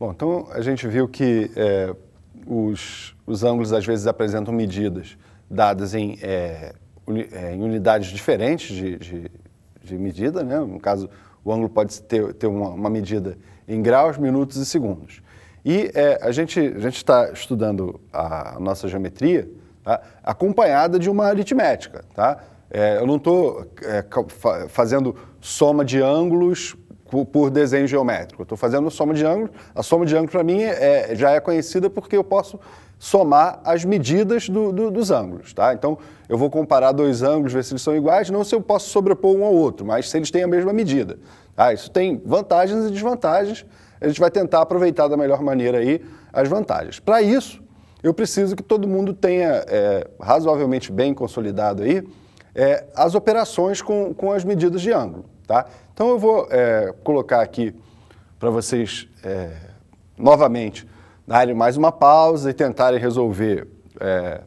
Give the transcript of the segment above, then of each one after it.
Bom, então a gente viu que é, os, os ângulos às vezes apresentam medidas dadas em, é, uni, é, em unidades diferentes de, de, de, medida, né? no caso o ângulo pode ter, ter uma, uma medida em graus, minutos e segundos. E é, a gente a está estudando a, nossa geometria tá? acompanhada de uma aritmética. Tá? É, eu não estou é, fazendo soma de ângulos por desenho geométrico. Estou fazendo soma de ângulos. A soma de ângulos, para mim, é, já é conhecida porque eu posso somar as medidas do, do, dos ângulos. Tá? Então, eu vou comparar dois ângulos, ver se eles são iguais, não se eu posso sobrepor um ao outro, mas se eles têm a mesma medida. Tá? Isso tem vantagens e desvantagens. A gente vai tentar aproveitar da melhor maneira aí as vantagens. Para isso, eu preciso que todo mundo tenha é, razoavelmente bem consolidado aí é, as operações com, com as medidas de ângulo. Tá? Então eu vou é, colocar aqui para vocês é, novamente darem mais uma pausa e tentarem resolver é,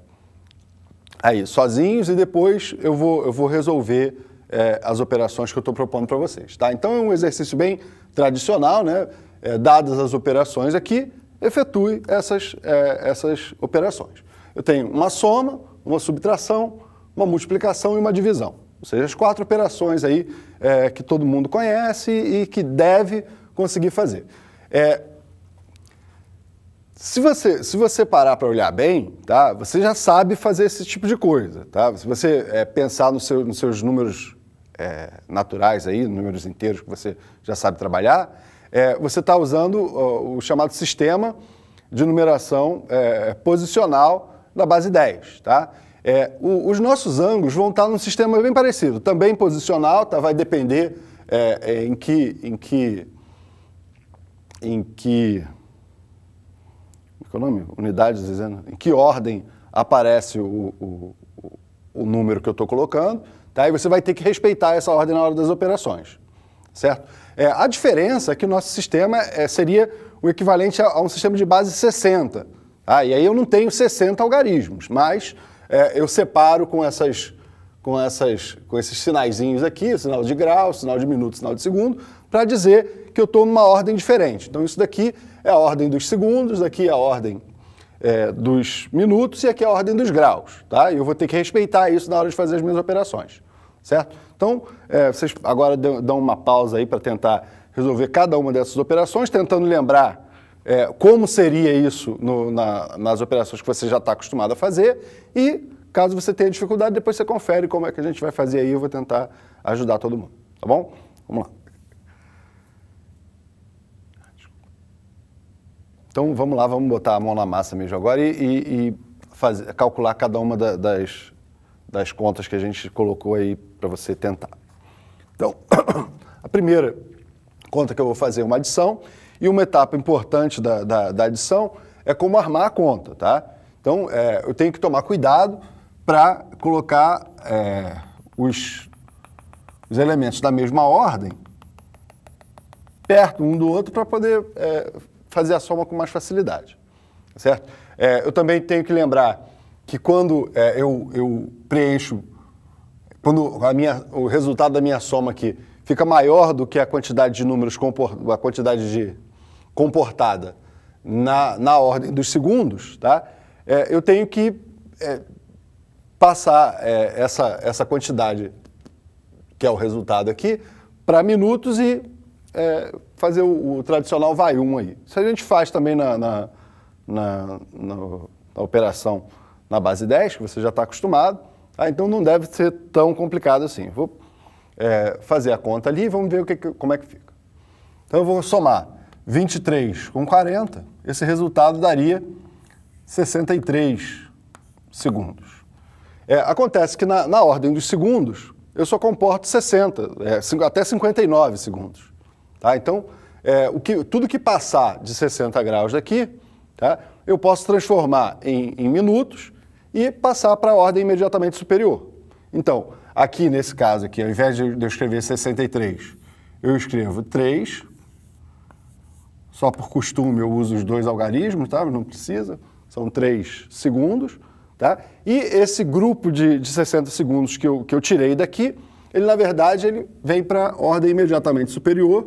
aí sozinhos e depois eu vou, eu vou resolver é, as operações que eu estou propondo para vocês. Tá? Então é um exercício bem tradicional, né? É, dadas as operações aqui, efetue essas, é, essas operações. Eu tenho uma soma, uma subtração, uma multiplicação e uma divisão. Ou seja, as quatro operações aí é, que todo mundo conhece e que deve conseguir fazer. É, se você, se você parar para olhar bem, tá, você já sabe fazer esse tipo de coisa. Tá? Se você é, pensar no seu, nos seus números é, naturais, aí, números inteiros que você já sabe trabalhar, é, você está usando ó, o chamado sistema de numeração é, posicional da base 10. Tá? É, o, os nossos ângulos vão estar num sistema bem parecido, também posicional, tá? vai depender é, é em que. Em que, em é que é o nome? Unidades dizendo, em que ordem aparece o, o, o número que eu estou colocando, tá? e você vai ter que respeitar essa ordem na hora das operações, certo? É, a diferença é que o nosso sistema é, seria o equivalente a, a, um sistema de base 60, tá? e aí eu não tenho 60 algarismos, mas é, eu separo com essas com essas com esses sinaizinhos aqui, sinal de grau, sinal de minuto, sinal de segundo, para dizer que eu estou numa ordem diferente. Então isso daqui é a ordem dos segundos, daqui é a ordem é, dos minutos e aqui é a ordem dos graus, tá? E eu vou ter que respeitar isso na hora de fazer as minhas operações, certo? Então é, vocês agora dão uma pausa aí para tentar resolver cada uma dessas operações, tentando lembrar é, como seria isso no, na, nas operações que você já está acostumado a fazer e caso você tenha dificuldade, depois você confere como é que a gente vai fazer aí, eu vou tentar ajudar todo mundo, tá bom? Vamos lá. Então vamos lá, vamos botar a mão na massa mesmo agora e, e, e fazer, calcular cada uma da, das, das contas que a gente colocou aí para você tentar. Então, a primeira conta que eu vou fazer é uma adição e uma etapa importante da, da, da adição é como armar a conta, tá? Então, é, eu tenho que tomar cuidado para colocar é, os, os elementos da mesma ordem perto um do outro para poder é, fazer a soma com mais facilidade, certo? É, eu também tenho que lembrar que quando é, eu, eu, preencho, quando a minha, o resultado da minha soma aqui fica maior do que a quantidade de números, a quantidade de comportada na, na ordem dos segundos, tá? É, eu tenho que é, passar é, essa, essa quantidade, que é o resultado aqui, para minutos e é, fazer o, o, tradicional vai um aí. Isso a gente faz também na, na, na, na, na operação na base 10, que você já está acostumado, ah, então não deve ser tão complicado assim. Vou é, fazer a conta ali e vamos ver o que, como é que fica. Então eu vou somar 23 com 40, esse resultado daria 63 segundos. É, acontece que na, na, ordem dos segundos, eu só comporto 60, é, até 59 segundos. Tá? Então, é, o que, tudo que passar de 60 graus daqui, tá? eu posso transformar em, em minutos e passar para a ordem imediatamente superior. Então, aqui nesse caso aqui, ao invés de eu escrever 63, eu escrevo 3 só por costume eu uso os dois algarismos, tá? não precisa, são três segundos. Tá? E esse grupo de, de 60 segundos que eu, que eu tirei daqui, ele na verdade ele vem para a ordem imediatamente superior,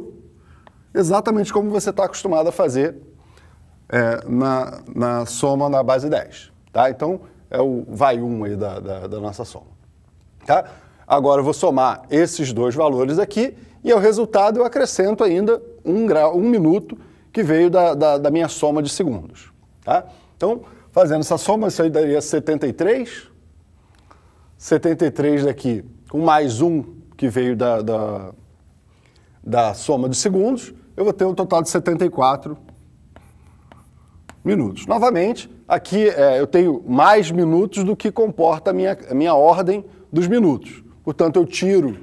exatamente como você está acostumado a fazer é, na, na soma na base 10. Tá? Então é o vai 1 aí da, da, da nossa soma. Tá? Agora eu vou somar esses dois valores aqui e o resultado eu acrescento ainda um, grau, um minuto que veio da, da, da minha soma de segundos. Tá? Então, fazendo essa soma, isso aí daria 73. 73 daqui, com mais um que veio da, da, da soma de segundos, eu vou ter um total de 74 minutos. Novamente, aqui é, eu tenho mais minutos do que comporta a minha, a minha ordem dos minutos. Portanto, eu tiro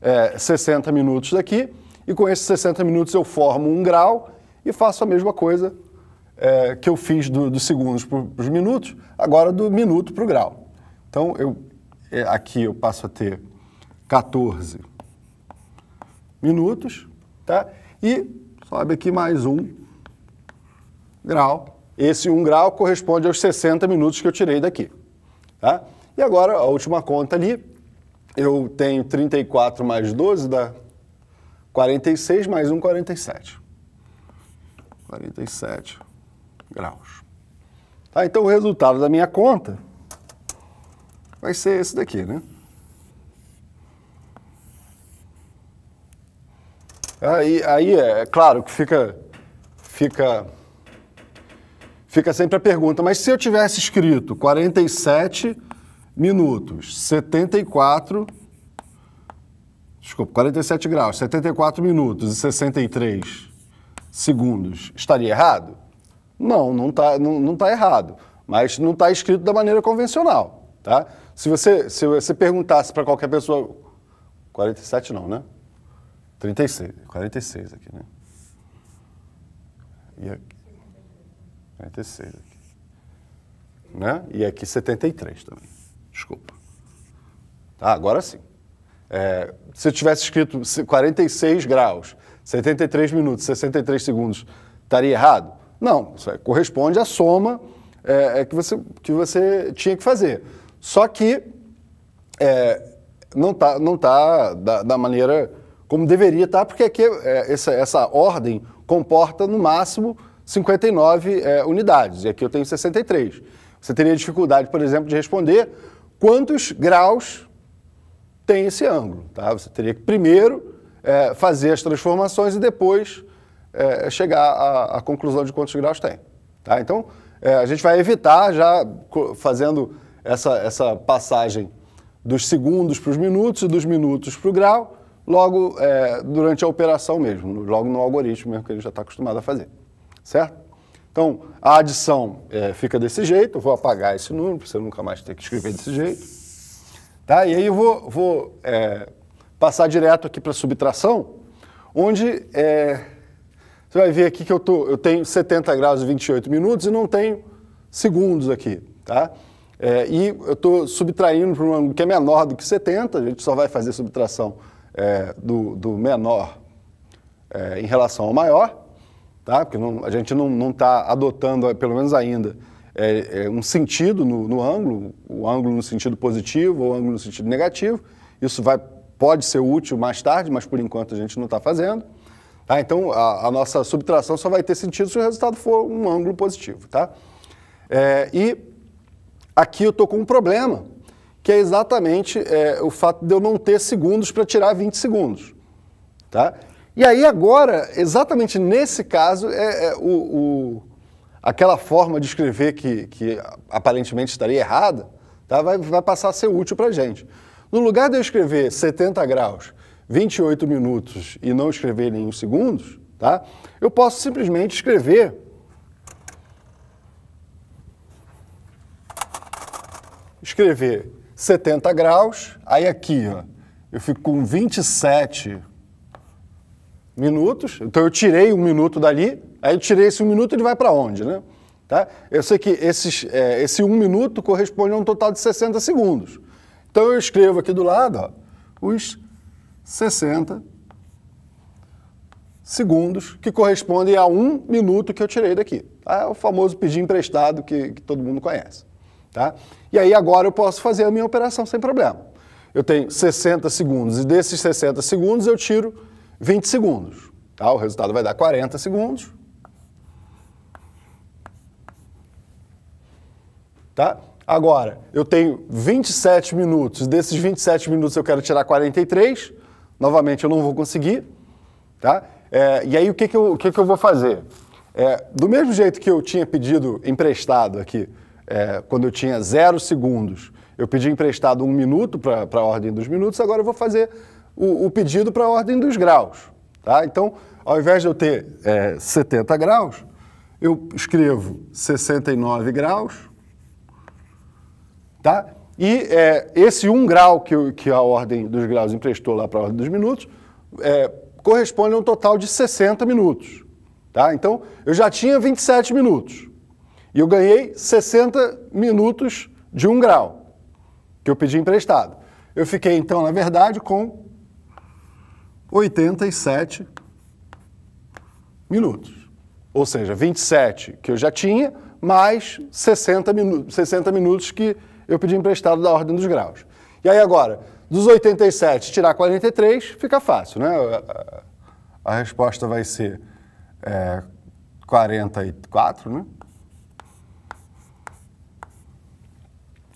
é, 60 minutos daqui e com esses 60 minutos eu formo um grau e faço a mesma coisa é, que eu fiz do, dos segundos para os minutos, agora do minuto para o grau. Então, eu, é, aqui eu passo a ter 14 minutos, tá? E sobe aqui mais um grau. Esse um grau corresponde aos 60 minutos que eu tirei daqui, tá? E agora, a última conta ali, eu tenho 34 mais 12 dá 46, mais um 47. 47 graus. Tá, então o resultado da minha conta vai ser esse daqui, né? Aí, aí é, é claro que fica, fica, fica sempre a pergunta, mas se eu tivesse escrito 47 minutos, 74, desculpa, 47 graus, 74 minutos e 63 segundos. Estaria errado? Não, não está não, não tá errado. Mas não está escrito da maneira convencional. Tá? Se, você, se você perguntasse para qualquer pessoa. 47 não, né? 36. 46 aqui, né? E aqui. 46 aqui. Né? E aqui 73 também. Desculpa. Tá, agora sim. É, se eu tivesse escrito 46 graus 73 minutos, 63 segundos, estaria errado? Não, é, corresponde à soma é, é, que, você, que você tinha que fazer. Só que é, não está não tá da, da, maneira como deveria estar, tá, porque aqui é, essa, essa ordem comporta no máximo 59 é, unidades, e aqui eu tenho 63. Você teria dificuldade, por exemplo, de responder quantos graus tem esse ângulo. Tá? Você teria que primeiro é, fazer as transformações e depois é, chegar à, à, conclusão de quantos graus tem. Tá? Então, é, a gente vai evitar já fazendo essa, essa passagem dos segundos para os minutos e dos minutos para o grau, logo é, durante a operação mesmo, logo no algoritmo mesmo que ele já está acostumado a fazer. Certo? Então, a adição é, fica desse jeito, eu vou apagar esse número, para você nunca mais ter que escrever desse jeito. Tá? E aí eu vou, vou é, passar direto aqui para subtração, onde é, você vai ver aqui que eu, tô, eu tenho 70 graus e 28 minutos e não tenho segundos aqui, tá? É, e eu estou subtraindo para um ângulo que é menor do que 70, a gente só vai fazer subtração é, do, do, menor é, em relação ao maior, tá? porque não, a gente não está adotando, é, pelo menos ainda, é, é, um sentido no, no, ângulo, o ângulo no sentido positivo ou o ângulo no sentido negativo, isso vai pode ser útil mais tarde, mas por enquanto a gente não está fazendo. Tá? Então, a, a, nossa subtração só vai ter sentido se o resultado for um ângulo positivo. Tá? É, e aqui eu estou com um problema, que é exatamente é, o fato de eu não ter segundos para tirar 20 segundos. Tá? E aí agora, exatamente nesse caso, é, é o, o, aquela forma de escrever que, que aparentemente estaria errada, tá? vai, vai passar a ser útil para a gente. No lugar de eu escrever 70 graus, 28 minutos e não escrever nenhum segundos, tá? eu posso simplesmente escrever escrever 70 graus, aí aqui ó, eu fico com 27 minutos, então eu tirei um minuto dali, aí eu tirei esse um minuto ele vai para onde, né? Tá? Eu sei que esses, é, esse um minuto corresponde a um total de 60 segundos. Então eu escrevo aqui do lado ó, os 60 segundos que correspondem a um minuto que eu tirei daqui. Tá? É o famoso pedir emprestado que, que todo mundo conhece. Tá? E aí agora eu posso fazer a minha operação sem problema. Eu tenho 60 segundos e desses 60 segundos eu tiro 20 segundos. Tá? O resultado vai dar 40 segundos. Tá? Agora, eu tenho 27 minutos, desses 27 minutos eu quero tirar 43, novamente eu não vou conseguir, tá? É, e aí o que, que, eu, o que, que eu vou fazer? É, do mesmo jeito que eu tinha pedido emprestado aqui, é, quando eu tinha zero segundos, eu pedi emprestado um minuto para a ordem dos minutos, agora eu vou fazer o, o pedido para a ordem dos graus. Tá? Então, ao invés de eu ter é, 70 graus, eu escrevo 69 graus Tá? E é, esse um grau que, que, a ordem dos graus emprestou lá para a ordem dos minutos é, corresponde a um total de 60 minutos. Tá? Então, eu já tinha 27 minutos. E eu ganhei 60 minutos de um grau, que eu pedi emprestado. Eu fiquei, então, na verdade, com 87 minutos. Ou seja, 27 que eu já tinha, mais 60, minu 60 minutos que eu pedi emprestado da ordem dos graus. E aí agora, dos 87 tirar 43, fica fácil, né? A, resposta vai ser é, 44, né?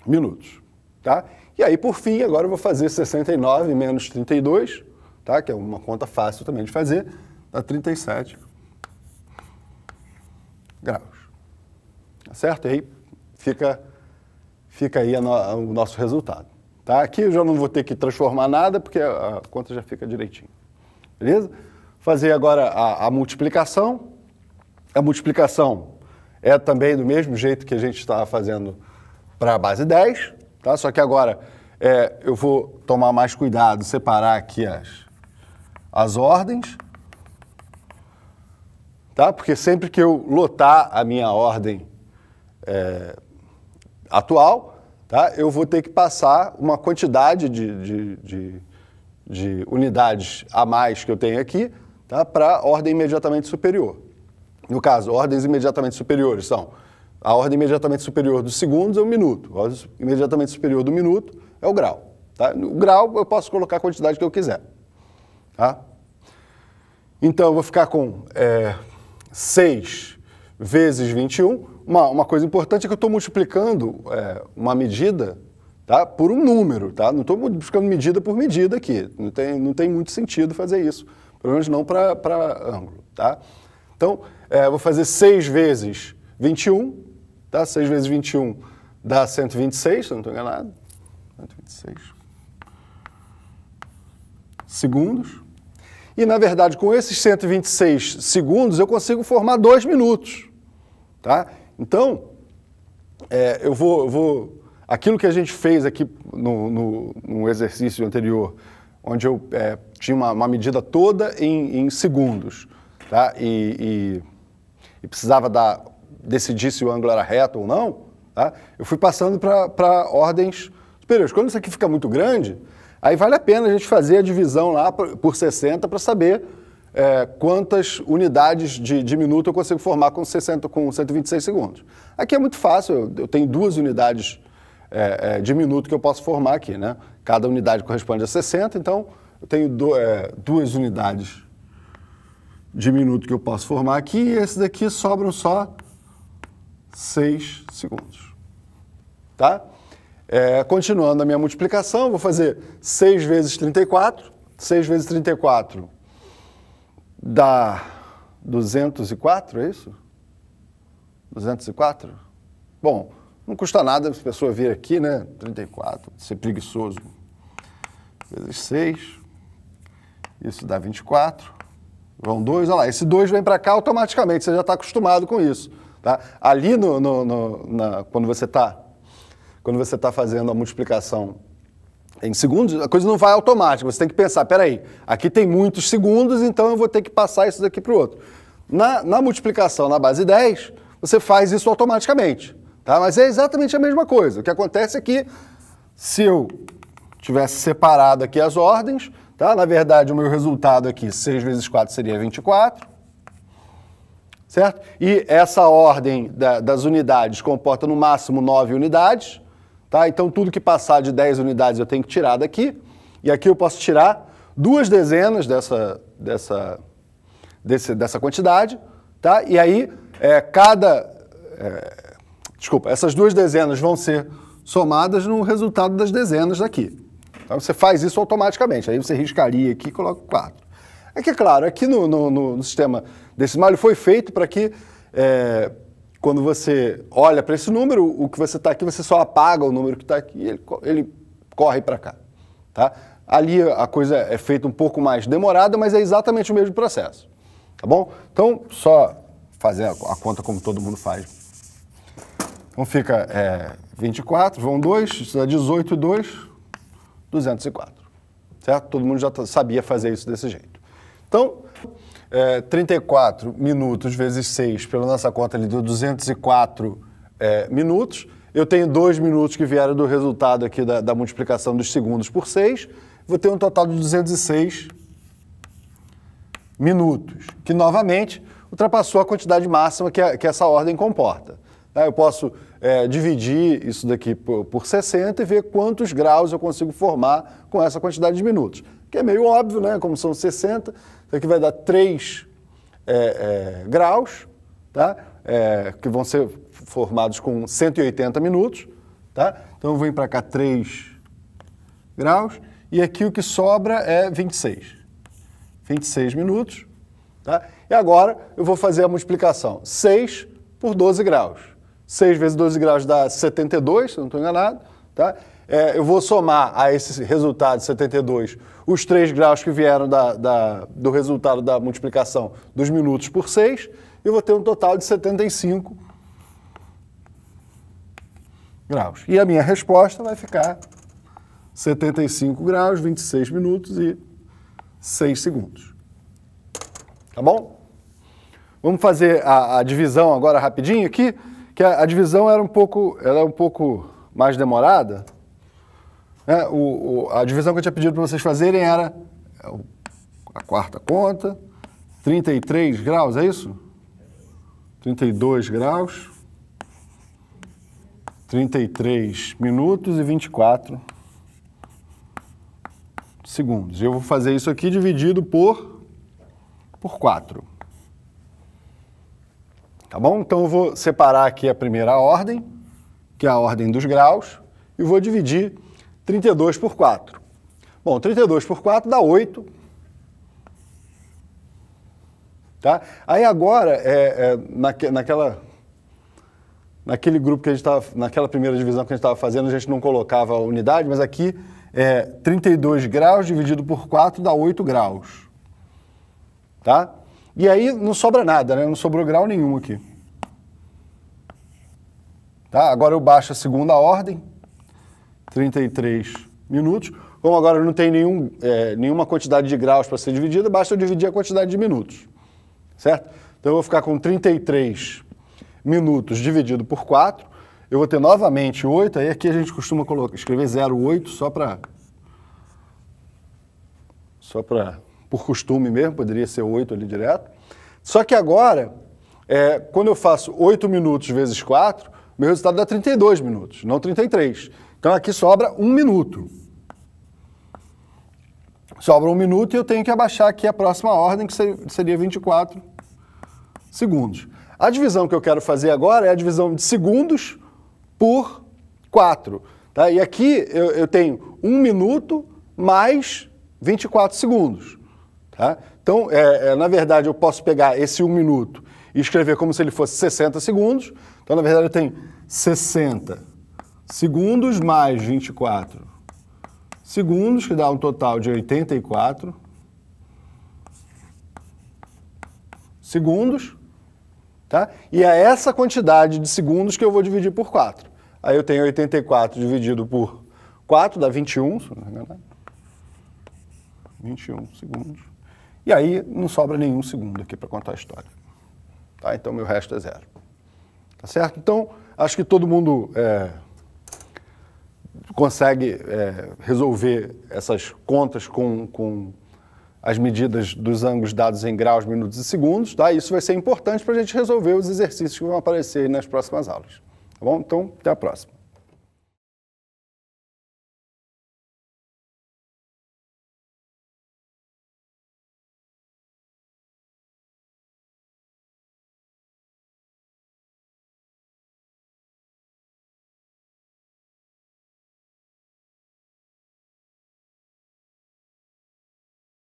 Minutos, tá? E aí, por fim, agora eu vou fazer 69 menos 32, tá? Que é uma conta fácil também de fazer, dá 37 graus. Tá certo? E aí fica Fica aí no, o nosso resultado. Tá? Aqui eu já não vou ter que transformar nada, porque a conta já fica direitinho. Beleza? Fazer agora a, a multiplicação. A multiplicação é também do mesmo jeito que a gente estava fazendo para a base 10, tá? só que agora é, eu vou tomar mais cuidado, separar aqui as, as ordens, tá? porque sempre que eu lotar a minha ordem é, atual, tá? eu vou ter que passar uma quantidade de, de, de, de unidades a mais que eu tenho aqui tá? para ordem imediatamente superior. No caso, ordens imediatamente superiores são a ordem imediatamente superior dos segundos é o minuto, a ordem imediatamente superior do minuto é o grau. Tá? O grau eu posso colocar a quantidade que eu quiser. Tá? Então eu vou ficar com é, 6 vezes 21, uma, uma coisa importante é que eu estou multiplicando é, uma medida tá, por um número. Tá? Não estou multiplicando medida por medida aqui. Não tem, não tem muito sentido fazer isso. Pelo menos não para ângulo. Tá? Então, é, vou fazer 6 vezes 21. Tá? 6 vezes 21 dá 126, se eu não estou enganado. 126 segundos. E, na verdade, com esses 126 segundos, eu consigo formar dois minutos. Tá? Então, é, eu, vou, eu, vou, Aquilo que a gente fez aqui no, no, no exercício anterior, onde eu é, tinha uma, uma, medida toda em, em segundos, tá? E, e, e, precisava dar, decidir se o ângulo era reto ou não, tá? eu fui passando para ordens superiores. Quando isso aqui fica muito grande, aí vale a pena a gente fazer a divisão lá por 60 para saber é, quantas unidades de, de, minuto eu consigo formar com, 60, com 126 segundos. Aqui é muito fácil, eu, eu tenho duas unidades é, é, de minuto que eu posso formar aqui. Né? Cada unidade corresponde a 60, então eu tenho do, é, duas unidades de minuto que eu posso formar aqui e esse daqui sobram só 6 segundos. Tá? É, continuando a minha multiplicação, vou fazer 6 vezes 34. 6 vezes 34 dá 204, é isso? 204? Bom, não custa nada a pessoa vir aqui, né? 34, ser preguiçoso. Vezes 6, isso dá 24. Vão 2, olha lá, esse 2 vem para cá automaticamente, você já está acostumado com isso. Tá? Ali, no, no, no na, quando você está quando você está fazendo a multiplicação em segundos, a coisa não vai automática. Você tem que pensar, peraí, aqui tem muitos segundos, então eu vou ter que passar isso daqui para o outro. Na, na multiplicação na base 10, você faz isso automaticamente. Tá? Mas é exatamente a mesma coisa. O que acontece é que se eu tivesse separado aqui as ordens, tá? na verdade o meu resultado aqui, 6 vezes 4 seria 24, certo? E essa ordem da, das unidades comporta no máximo 9 unidades, Tá? Então, tudo que passar de 10 unidades eu tenho que tirar daqui. E aqui eu posso tirar duas dezenas dessa, dessa, desse, dessa quantidade. Tá? E aí, é, cada. É, desculpa, essas duas dezenas vão ser somadas no resultado das dezenas daqui. Então, você faz isso automaticamente. Aí você riscaria aqui e coloca 4. É que, é claro, aqui no, no, no sistema decimal ele foi feito para que. É, quando você olha para esse número, o que você está aqui, você só apaga o número que está aqui e ele, ele corre para cá. Tá? Ali a coisa é feita um pouco mais demorada, mas é exatamente o mesmo processo. Tá bom? Então, só fazer a conta como todo mundo faz. Então fica é, 24, vão 2, isso dá 18, 2, 204. Certo? Todo mundo já tá, sabia fazer isso desse jeito. Então, é, 34 minutos vezes 6, pela nossa conta, ele deu 204 é, minutos. Eu tenho dois minutos que vieram do resultado aqui da, da multiplicação dos segundos por 6. Vou ter um total de 206 minutos, que novamente ultrapassou a quantidade máxima que, a, que essa ordem comporta. Tá? Eu posso é, dividir isso daqui por, por 60 e ver quantos graus eu consigo formar com essa quantidade de minutos que é meio óbvio, né? Como são 60, isso aqui vai dar 3 é, é, graus, tá? É, que vão ser formados com 180 minutos, tá? Então eu vou vir para cá 3 graus e aqui o que sobra é 26. 26 minutos, tá? E agora eu vou fazer a multiplicação. 6 por 12 graus. 6 vezes 12 graus dá 72, se não estou enganado, tá? é, eu vou somar a esse resultado 72 os 3 graus que vieram da, da, do resultado da multiplicação dos minutos por 6, eu vou ter um total de 75 graus. E a minha resposta vai ficar 75 graus, 26 minutos e 6 segundos. Tá bom? Vamos fazer a, a divisão agora rapidinho aqui, que a, a divisão era um pouco, ela é um pouco mais demorada. É, o, o, a divisão que eu tinha pedido para vocês fazerem era é a quarta conta, 33 graus, é isso? 32 graus, 33 minutos e 24 segundos. Eu vou fazer isso aqui dividido por, por 4. Tá bom? Então eu vou separar aqui a primeira ordem, que é a ordem dos graus, e vou dividir 32 por 4. Bom, 32 por 4 dá 8. Tá? Aí agora, é, é naque, naquela, naquele grupo que a gente estava, naquela primeira divisão que a gente estava fazendo, a gente não colocava unidade, mas aqui é 32 graus dividido por 4 dá 8 graus. Tá? E aí não sobra nada, né? não sobrou grau nenhum aqui. Tá? Agora eu baixo a segunda ordem, 33 minutos. Como agora não tem nenhum, é, nenhuma quantidade de graus para ser dividida, basta eu dividir a quantidade de minutos. Certo? Então eu vou ficar com 33 minutos dividido por 4. Eu vou ter novamente 8, aí aqui a gente costuma colocar, escrever 0,8 só para. Só para. Por costume mesmo, poderia ser 8 ali direto. Só que agora, é, quando eu faço 8 minutos vezes 4, meu resultado dá 32 minutos, não 33. Então aqui sobra um minuto. Sobra um minuto e eu tenho que abaixar aqui a próxima ordem, que seria 24 segundos. A divisão que eu quero fazer agora é a divisão de segundos por 4. Tá? E aqui eu, eu tenho um minuto mais 24 segundos. Tá? Então, é, é, na verdade, eu posso pegar esse 1 um minuto e escrever como se ele fosse 60 segundos. Então, na verdade, eu tenho 60 segundos mais 24 segundos, que dá um total de 84 segundos, tá? E é essa quantidade de segundos que eu vou dividir por 4. Aí eu tenho 84 dividido por 4, dá 21, se não é verdade. 21 segundos. E aí não sobra nenhum segundo aqui para contar a história. Tá? Então meu resto é zero. Tá certo? Então, acho que todo mundo é, consegue é, resolver essas contas com, com as medidas dos ângulos dados em graus, minutos e segundos, tá? Isso vai ser importante para a gente resolver os exercícios que vão aparecer nas próximas aulas. Tá bom? Então, até a próxima.